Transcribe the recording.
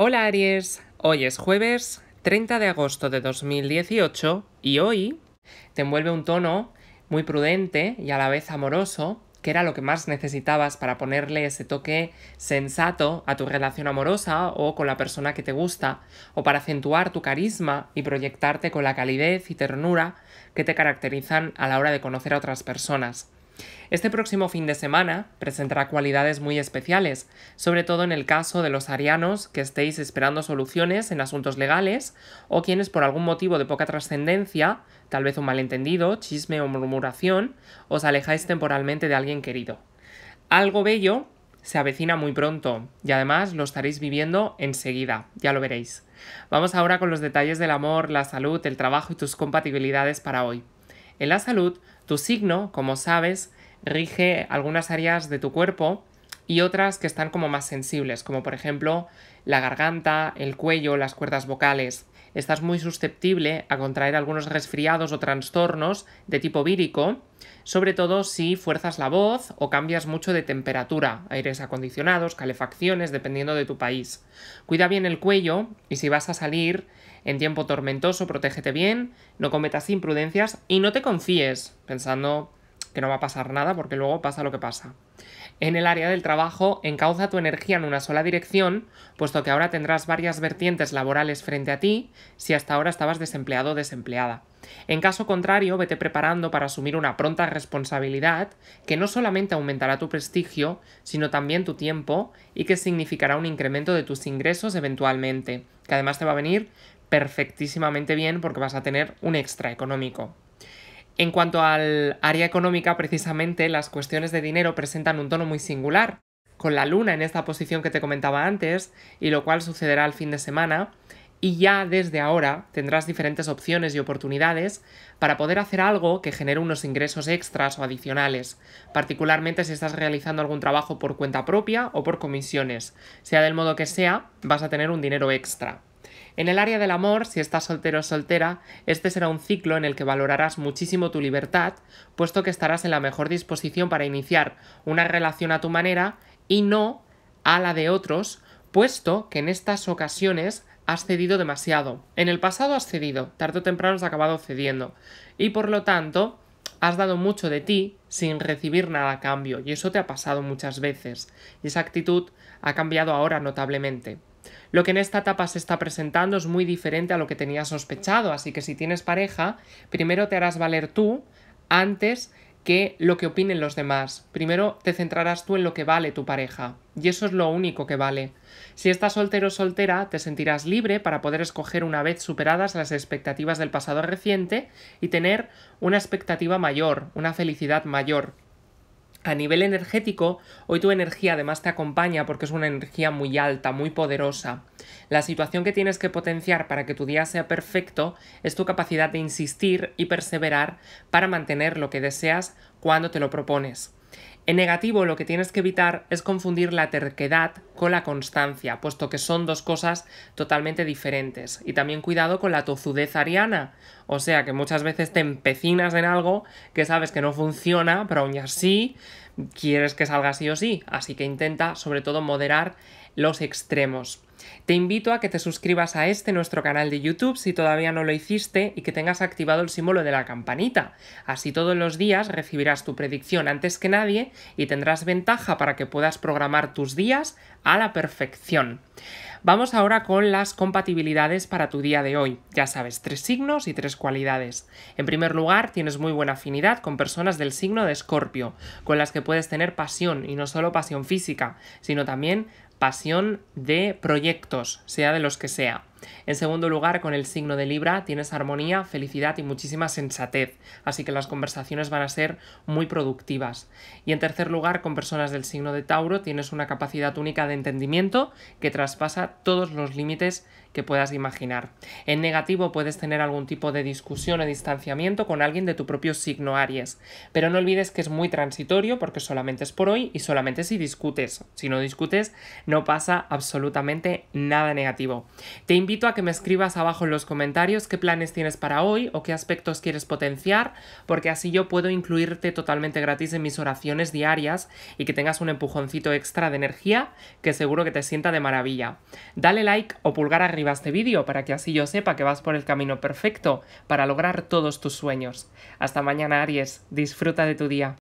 Hola Aries, hoy es jueves 30 de agosto de 2018 y hoy te envuelve un tono muy prudente y a la vez amoroso, que era lo que más necesitabas para ponerle ese toque sensato a tu relación amorosa o con la persona que te gusta, o para acentuar tu carisma y proyectarte con la calidez y ternura que te caracterizan a la hora de conocer a otras personas. Este próximo fin de semana presentará cualidades muy especiales, sobre todo en el caso de los arianos que estéis esperando soluciones en asuntos legales o quienes por algún motivo de poca trascendencia, tal vez un malentendido, chisme o murmuración, os alejáis temporalmente de alguien querido. Algo bello se avecina muy pronto y además lo estaréis viviendo enseguida, ya lo veréis. Vamos ahora con los detalles del amor, la salud, el trabajo y tus compatibilidades para hoy. En la salud, tu signo, como sabes, rige algunas áreas de tu cuerpo y otras que están como más sensibles, como por ejemplo la garganta, el cuello, las cuerdas vocales estás muy susceptible a contraer algunos resfriados o trastornos de tipo vírico, sobre todo si fuerzas la voz o cambias mucho de temperatura, aires acondicionados, calefacciones, dependiendo de tu país. Cuida bien el cuello y si vas a salir en tiempo tormentoso, protégete bien, no cometas imprudencias y no te confíes pensando que no va a pasar nada porque luego pasa lo que pasa en el área del trabajo, encauza tu energía en una sola dirección, puesto que ahora tendrás varias vertientes laborales frente a ti si hasta ahora estabas desempleado o desempleada. En caso contrario, vete preparando para asumir una pronta responsabilidad que no solamente aumentará tu prestigio, sino también tu tiempo y que significará un incremento de tus ingresos eventualmente, que además te va a venir perfectísimamente bien porque vas a tener un extra económico. En cuanto al área económica, precisamente las cuestiones de dinero presentan un tono muy singular, con la luna en esta posición que te comentaba antes, y lo cual sucederá el fin de semana, y ya desde ahora tendrás diferentes opciones y oportunidades para poder hacer algo que genere unos ingresos extras o adicionales, particularmente si estás realizando algún trabajo por cuenta propia o por comisiones. Sea del modo que sea, vas a tener un dinero extra. En el área del amor, si estás soltero o soltera, este será un ciclo en el que valorarás muchísimo tu libertad, puesto que estarás en la mejor disposición para iniciar una relación a tu manera y no a la de otros, puesto que en estas ocasiones has cedido demasiado. En el pasado has cedido, tarde o temprano has acabado cediendo. Y por lo tanto, has dado mucho de ti sin recibir nada a cambio, y eso te ha pasado muchas veces, y esa actitud ha cambiado ahora notablemente. Lo que en esta etapa se está presentando es muy diferente a lo que tenías sospechado, así que si tienes pareja, primero te harás valer tú antes que lo que opinen los demás. Primero te centrarás tú en lo que vale tu pareja, y eso es lo único que vale. Si estás soltero o soltera, te sentirás libre para poder escoger una vez superadas las expectativas del pasado reciente y tener una expectativa mayor, una felicidad mayor. A nivel energético, hoy tu energía además te acompaña porque es una energía muy alta, muy poderosa. La situación que tienes que potenciar para que tu día sea perfecto es tu capacidad de insistir y perseverar para mantener lo que deseas cuando te lo propones. En negativo, lo que tienes que evitar es confundir la terquedad con la constancia, puesto que son dos cosas totalmente diferentes. Y también cuidado con la tozudez ariana, o sea que muchas veces te empecinas en algo que sabes que no funciona, pero aún así quieres que salga sí o sí, así que intenta sobre todo moderar los extremos. Te invito a que te suscribas a este nuestro canal de YouTube si todavía no lo hiciste y que tengas activado el símbolo de la campanita. Así todos los días recibirás tu predicción antes que nadie y tendrás ventaja para que puedas programar tus días a la perfección. Vamos ahora con las compatibilidades para tu día de hoy. Ya sabes, tres signos y tres cualidades. En primer lugar, tienes muy buena afinidad con personas del signo de Escorpio, con las que puedes tener pasión, y no solo pasión física, sino también pasión de proyectos, sea de los que sea. En segundo lugar, con el signo de Libra tienes armonía, felicidad y muchísima sensatez, así que las conversaciones van a ser muy productivas. Y en tercer lugar, con personas del signo de Tauro tienes una capacidad única de entendimiento que traspasa todos los límites que puedas imaginar. En negativo puedes tener algún tipo de discusión o distanciamiento con alguien de tu propio signo Aries, pero no olvides que es muy transitorio porque solamente es por hoy y solamente si discutes. Si no discutes no pasa absolutamente nada negativo. Te invito a que me escribas abajo en los comentarios qué planes tienes para hoy o qué aspectos quieres potenciar, porque así yo puedo incluirte totalmente gratis en mis oraciones diarias y que tengas un empujoncito extra de energía que seguro que te sienta de maravilla. Dale like o pulgar arriba a este vídeo para que así yo sepa que vas por el camino perfecto para lograr todos tus sueños. Hasta mañana Aries, disfruta de tu día.